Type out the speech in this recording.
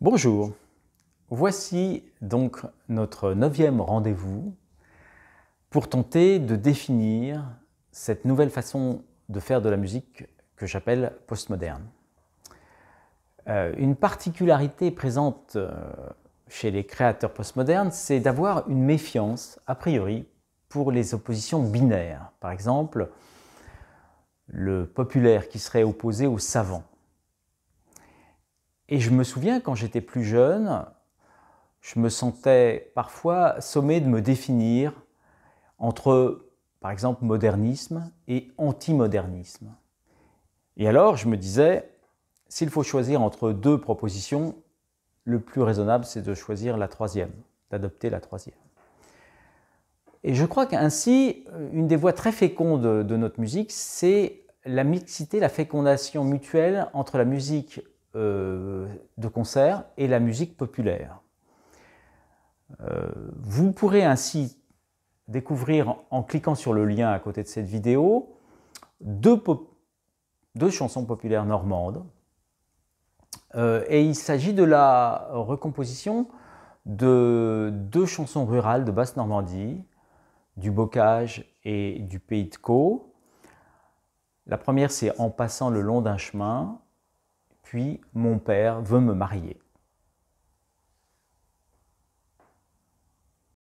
Bonjour, voici donc notre neuvième rendez-vous pour tenter de définir cette nouvelle façon de faire de la musique que j'appelle postmoderne. Euh, une particularité présente euh, chez les créateurs postmodernes, c'est d'avoir une méfiance, a priori, pour les oppositions binaires. Par exemple, le populaire qui serait opposé au savant et je me souviens quand j'étais plus jeune, je me sentais parfois sommé de me définir entre, par exemple, modernisme et anti antimodernisme. Et alors, je me disais, s'il faut choisir entre deux propositions, le plus raisonnable, c'est de choisir la troisième, d'adopter la troisième. Et je crois qu'ainsi, une des voies très fécondes de notre musique, c'est la mixité, la fécondation mutuelle entre la musique euh, de concert et la musique populaire. Euh, vous pourrez ainsi découvrir, en cliquant sur le lien à côté de cette vidéo, deux, chansons populaires normandes. Euh, et il s'agit de la recomposition de deux chansons rurales de Basse-Normandie, du Bocage et du Pays de Caux. La première, c'est En passant le long d'un chemin, puis mon père veut me marier.